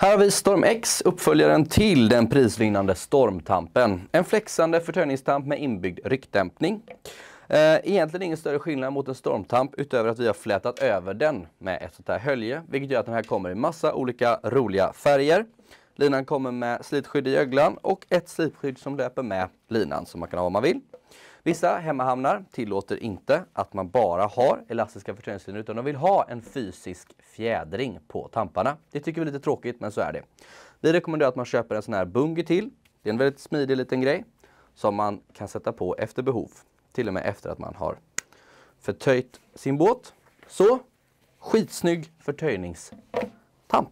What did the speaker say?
Här har vi Storm X, uppföljaren till den prisvinnande Stormtampen. En flexande förtöjningstamp med inbyggd ryckdämpning. Eh, egentligen ingen större skillnad mot en stormtamp utöver att vi har flätat över den med ett sånt här hölje, vilket gör att den här kommer i massa olika roliga färger. Linan kommer med slitskydd i öglan och ett slipskydd som löper med linan som man kan ha om man vill. Vissa hemmahamnar tillåter inte att man bara har elastiska förtöjningslinor utan de vill ha en fysisk fjädring på tamparna. Det tycker vi är lite tråkigt men så är det. Vi rekommenderar att man köper en sån här bungi till. Det är en väldigt smidig liten grej som man kan sätta på efter behov. Till och med efter att man har förtöjt sin båt. Så skitsnygg förtöjningstamp!